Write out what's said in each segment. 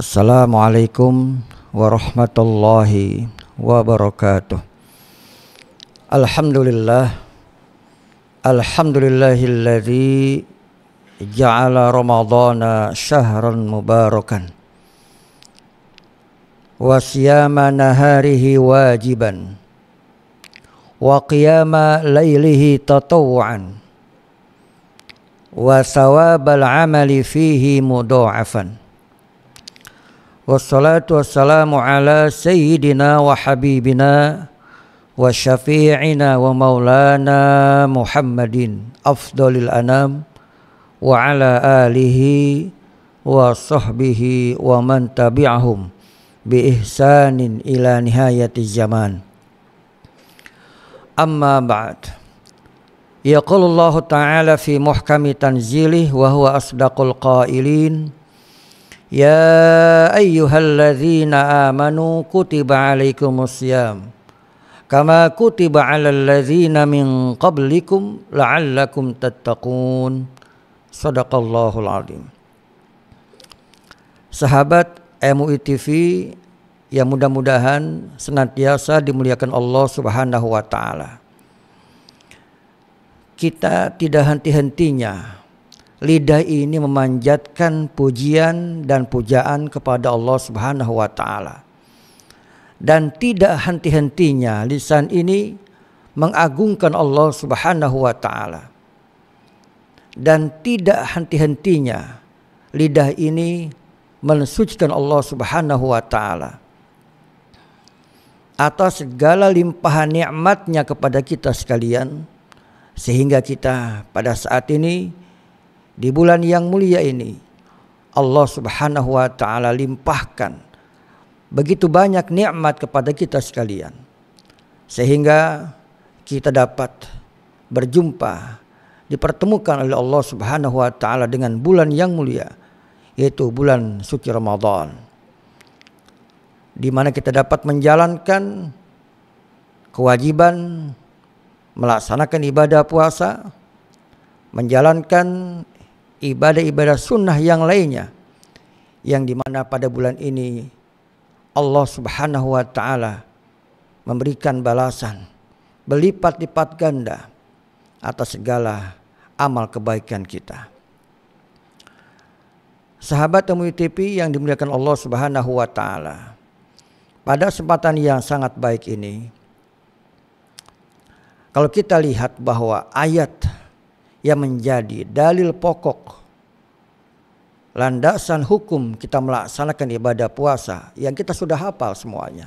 Assalamualaikum warahmatullahi wabarakatuh Alhamdulillah Alhamdulillahilladzi ja'ala Ramadana syahran mubarakan Wasyama naharihi wajiban وقيام ليله تطوعا وثواب العمل فيه مضاعفا والصلاة والسلام على سيدنا وحبيبنا وشفيعنا ومولانا محمد أفضل الأنام وعلى آله وصحبه ومن تبعهم بإحسان إلى نهاية الزمان أما بعد يقول الله تعالى في محكم تنزيله وهو أصدق القائلين يا أيها الذين آمنوا كتب عليكم الصيام كما كتب على الذين من قبلكم لعلكم تتقون صدق الله العظيم Sahabat MUI TV yang mudah-mudahan senantiasa dimuliakan Allah Subhanahu wa taala. Kita tidak henti-hentinya lidah ini memanjatkan pujian dan pujaan kepada Allah Subhanahu wa taala. Dan tidak henti-hentinya lisan ini mengagungkan Allah Subhanahu wa taala. Dan tidak henti-hentinya lidah ini mensucikan Allah Subhanahu wa taala atas segala limpahan nikmatnya kepada kita sekalian sehingga kita pada saat ini di bulan yang mulia ini Allah Subhanahu wa taala limpahkan begitu banyak nikmat kepada kita sekalian sehingga kita dapat berjumpa dipertemukan oleh Allah Subhanahu wa taala dengan bulan yang mulia yaitu bulan suci Ramadan di mana kita dapat menjalankan kewajiban melaksanakan ibadah puasa, menjalankan ibadah-ibadah sunnah yang lainnya yang mana pada bulan ini Allah Subhanahu wa taala memberikan balasan berlipat-lipat ganda atas segala amal kebaikan kita. Sahabat Temu yang dimuliakan Allah Subhanahu wa taala. Pada kesempatan yang sangat baik ini, kalau kita lihat bahwa ayat yang menjadi dalil pokok landasan hukum kita melaksanakan ibadah puasa yang kita sudah hafal semuanya.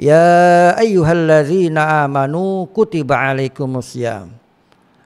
Ya ayyuhallazina amanu kutiba alaikumusiyam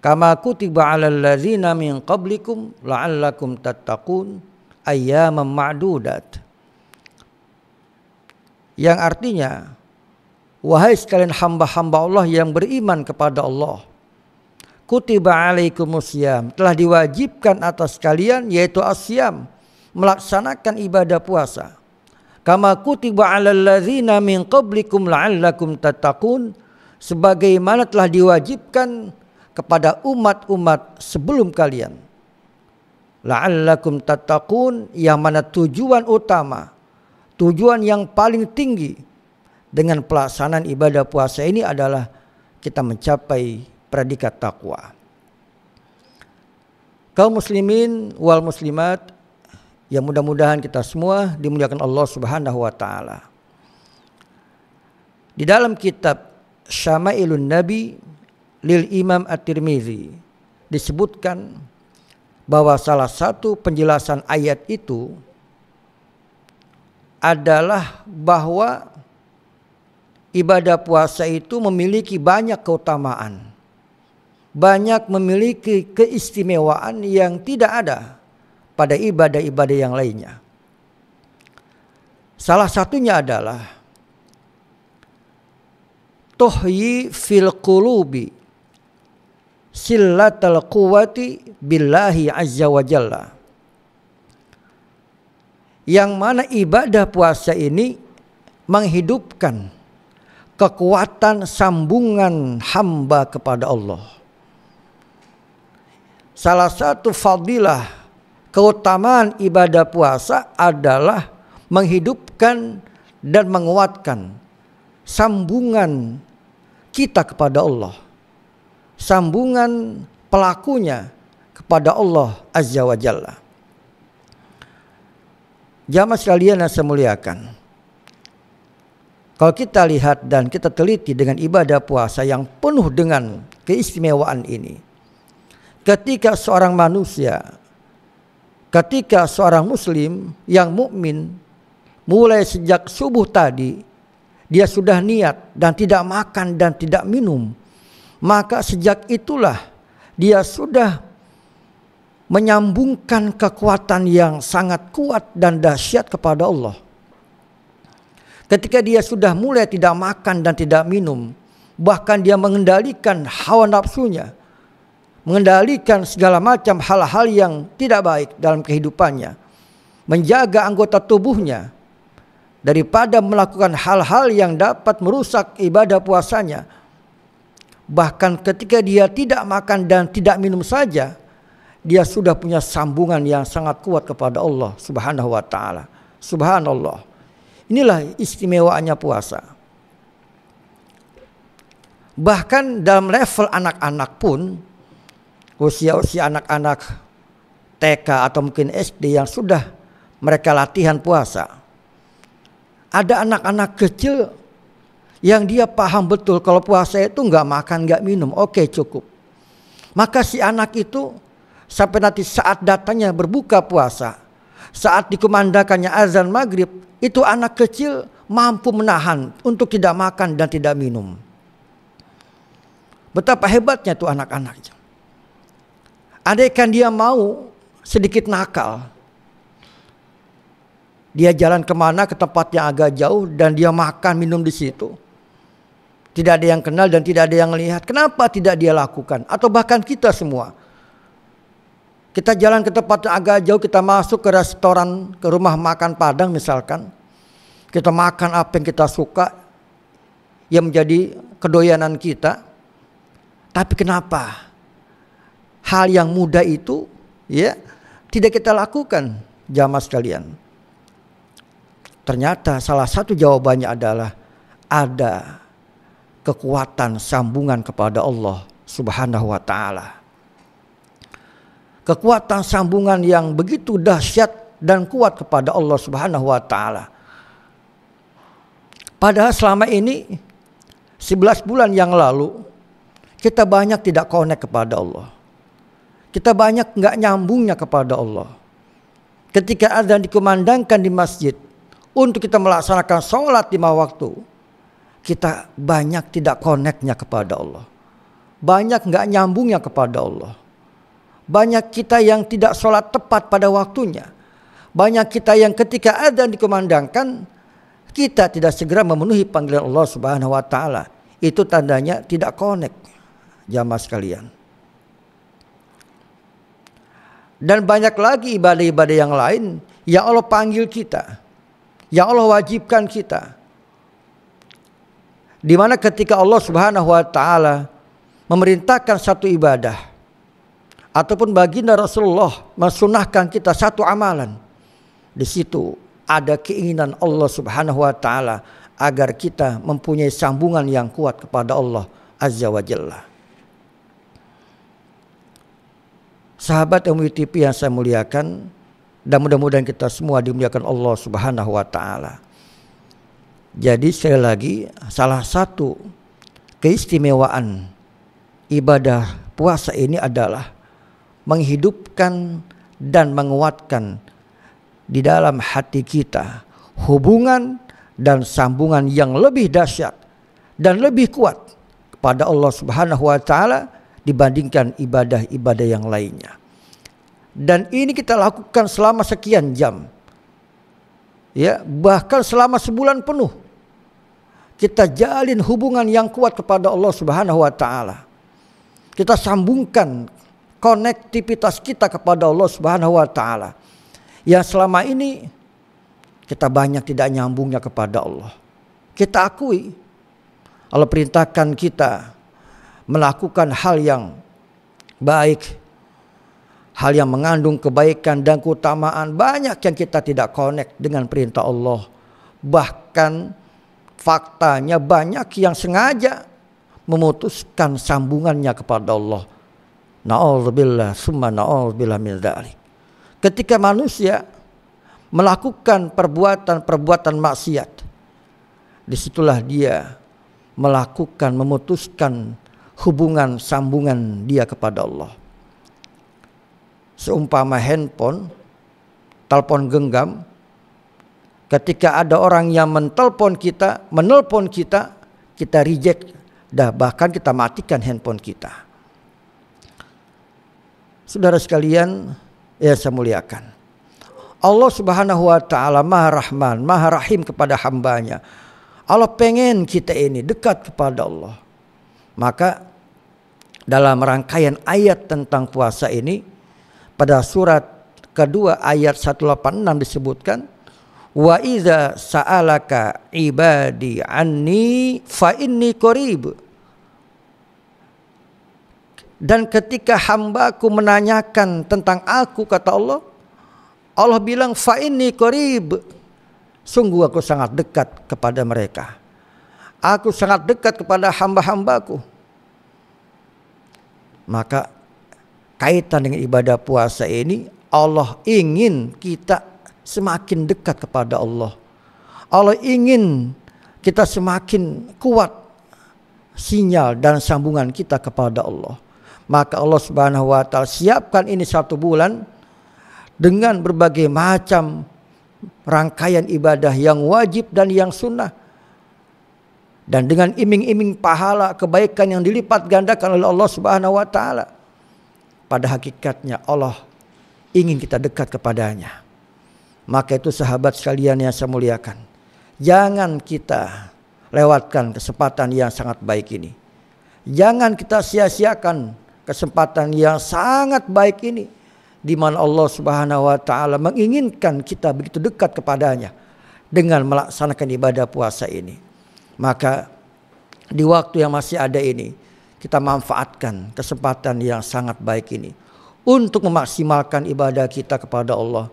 kama kutiba alal ladzina min qablikum la'allakum tattaqun ayyaman ma'dudat yang artinya wahai sekalian hamba-hamba Allah yang beriman kepada Allah kutiba alaikumusiyam telah diwajibkan atas kalian yaitu asyam melaksanakan ibadah puasa kama kutiba alal ladzina min qablikum la'allakum tattaqun sebagaimana telah diwajibkan kepada umat-umat sebelum kalian la'allakum tattaqun yang mana tujuan utama tujuan yang paling tinggi dengan pelaksanaan ibadah puasa ini adalah kita mencapai predikat takwa. Kaum muslimin wal muslimat yang mudah-mudahan kita semua dimuliakan Allah Subhanahu wa taala. Di dalam kitab Syama'ilun Nabi lil Imam At-Tirmizi disebutkan bahwa salah satu penjelasan ayat itu adalah bahwa ibadah puasa itu memiliki banyak keutamaan. Banyak memiliki keistimewaan yang tidak ada pada ibadah-ibadah yang lainnya. Salah satunya adalah tohyi fil qulubi sillatal quwati billahi azza wa jalla yang mana ibadah puasa ini menghidupkan kekuatan sambungan hamba kepada Allah. Salah satu fadilah keutamaan ibadah puasa adalah menghidupkan dan menguatkan sambungan kita kepada Allah. Sambungan pelakunya kepada Allah Azza wa Jalla. Jamaah sekalian yang saya muliakan. Kalau kita lihat dan kita teliti dengan ibadah puasa yang penuh dengan keistimewaan ini. Ketika seorang manusia, ketika seorang muslim yang mukmin mulai sejak subuh tadi dia sudah niat dan tidak makan dan tidak minum, maka sejak itulah dia sudah menyambungkan kekuatan yang sangat kuat dan dahsyat kepada Allah. Ketika dia sudah mulai tidak makan dan tidak minum, bahkan dia mengendalikan hawa nafsunya, mengendalikan segala macam hal-hal yang tidak baik dalam kehidupannya, menjaga anggota tubuhnya daripada melakukan hal-hal yang dapat merusak ibadah puasanya. Bahkan ketika dia tidak makan dan tidak minum saja, dia sudah punya sambungan yang sangat kuat kepada Allah Subhanahu wa taala. Subhanallah. Inilah istimewanya puasa. Bahkan dalam level anak-anak pun usia-usia anak-anak TK atau mungkin SD yang sudah mereka latihan puasa. Ada anak-anak kecil yang dia paham betul kalau puasa itu nggak makan nggak minum, oke okay, cukup. Maka si anak itu sampai nanti saat datangnya berbuka puasa, saat dikumandangkannya azan maghrib, itu anak kecil mampu menahan untuk tidak makan dan tidak minum. Betapa hebatnya tuh anak-anaknya. kan dia mau sedikit nakal, dia jalan kemana ke tempat yang agak jauh dan dia makan minum di situ. Tidak ada yang kenal dan tidak ada yang melihat. Kenapa tidak dia lakukan? Atau bahkan kita semua kita jalan ke tempat yang agak jauh, kita masuk ke restoran, ke rumah makan Padang misalkan. Kita makan apa yang kita suka, yang menjadi kedoyanan kita. Tapi kenapa? Hal yang mudah itu ya tidak kita lakukan jamaah sekalian. Ternyata salah satu jawabannya adalah ada kekuatan sambungan kepada Allah Subhanahu wa taala kekuatan sambungan yang begitu dahsyat dan kuat kepada Allah Subhanahu wa taala. Padahal selama ini 11 bulan yang lalu kita banyak tidak connect kepada Allah. Kita banyak nggak nyambungnya kepada Allah. Ketika azan dikumandangkan di masjid untuk kita melaksanakan sholat lima waktu, kita banyak tidak koneknya kepada Allah. Banyak nggak nyambungnya kepada Allah. Banyak kita yang tidak sholat tepat pada waktunya. Banyak kita yang ketika adzan dikumandangkan kita tidak segera memenuhi panggilan Allah Subhanahu wa taala. Itu tandanya tidak connect jamaah sekalian. Dan banyak lagi ibadah-ibadah yang lain yang Allah panggil kita. Yang Allah wajibkan kita. Di mana ketika Allah Subhanahu wa taala memerintahkan satu ibadah ataupun baginda Rasulullah mensunahkan kita satu amalan. Di situ ada keinginan Allah Subhanahu wa taala agar kita mempunyai sambungan yang kuat kepada Allah Azza wa Jalla. Sahabat MUTP yang saya muliakan dan mudah-mudahan kita semua dimuliakan Allah Subhanahu wa taala. Jadi sekali lagi salah satu keistimewaan ibadah puasa ini adalah menghidupkan dan menguatkan di dalam hati kita hubungan dan sambungan yang lebih dahsyat dan lebih kuat kepada Allah Subhanahu wa taala dibandingkan ibadah-ibadah yang lainnya. Dan ini kita lakukan selama sekian jam. Ya, bahkan selama sebulan penuh. Kita jalin hubungan yang kuat kepada Allah Subhanahu wa taala. Kita sambungkan konektivitas kita kepada Allah Subhanahu wa taala. Yang selama ini kita banyak tidak nyambungnya kepada Allah. Kita akui Allah perintahkan kita melakukan hal yang baik, hal yang mengandung kebaikan dan keutamaan. Banyak yang kita tidak connect dengan perintah Allah. Bahkan faktanya banyak yang sengaja memutuskan sambungannya kepada Allah Na'udzubillah summa na'udzubillah min dzalik. Ketika manusia melakukan perbuatan-perbuatan maksiat, disitulah dia melakukan memutuskan hubungan sambungan dia kepada Allah. Seumpama handphone, telepon genggam, ketika ada orang yang mentelpon kita, menelpon kita, kita reject, dah bahkan kita matikan handphone kita saudara sekalian ya saya muliakan. Allah subhanahu wa ta'ala maha rahman, maha rahim kepada hambanya. Allah pengen kita ini dekat kepada Allah. Maka dalam rangkaian ayat tentang puasa ini pada surat kedua ayat 186 disebutkan wa iza sa'alaka ibadi anni fa inni qarib dan ketika hambaku menanyakan tentang aku kata Allah Allah bilang fa ini korib, sungguh aku sangat dekat kepada mereka aku sangat dekat kepada hamba-hambaku maka kaitan dengan ibadah puasa ini Allah ingin kita semakin dekat kepada Allah Allah ingin kita semakin kuat sinyal dan sambungan kita kepada Allah maka Allah Subhanahu wa taala siapkan ini satu bulan dengan berbagai macam rangkaian ibadah yang wajib dan yang sunnah dan dengan iming-iming pahala kebaikan yang dilipat gandakan oleh Allah Subhanahu wa taala. Pada hakikatnya Allah ingin kita dekat kepadanya. Maka itu sahabat sekalian yang saya muliakan. Jangan kita lewatkan kesempatan yang sangat baik ini. Jangan kita sia-siakan kesempatan yang sangat baik ini di mana Allah Subhanahu wa taala menginginkan kita begitu dekat kepadanya dengan melaksanakan ibadah puasa ini. Maka di waktu yang masih ada ini kita manfaatkan kesempatan yang sangat baik ini untuk memaksimalkan ibadah kita kepada Allah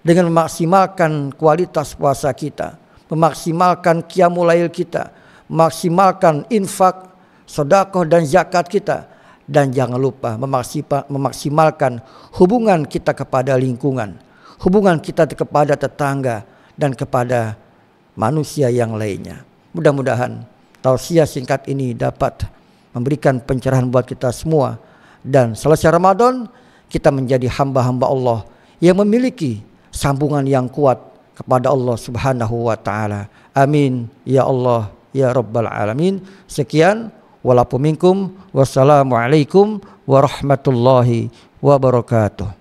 dengan memaksimalkan kualitas puasa kita, memaksimalkan qiyamul lail kita, memaksimalkan infak, sedekah dan zakat kita dan jangan lupa memaksimalkan hubungan kita kepada lingkungan, hubungan kita kepada tetangga dan kepada manusia yang lainnya. Mudah-mudahan tausiah singkat ini dapat memberikan pencerahan buat kita semua dan selesai Ramadan kita menjadi hamba-hamba Allah yang memiliki sambungan yang kuat kepada Allah Subhanahu wa taala. Amin ya Allah ya rabbal alamin. Sekian walakum minkum wassalamualaikum warahmatullahi wabarakatuh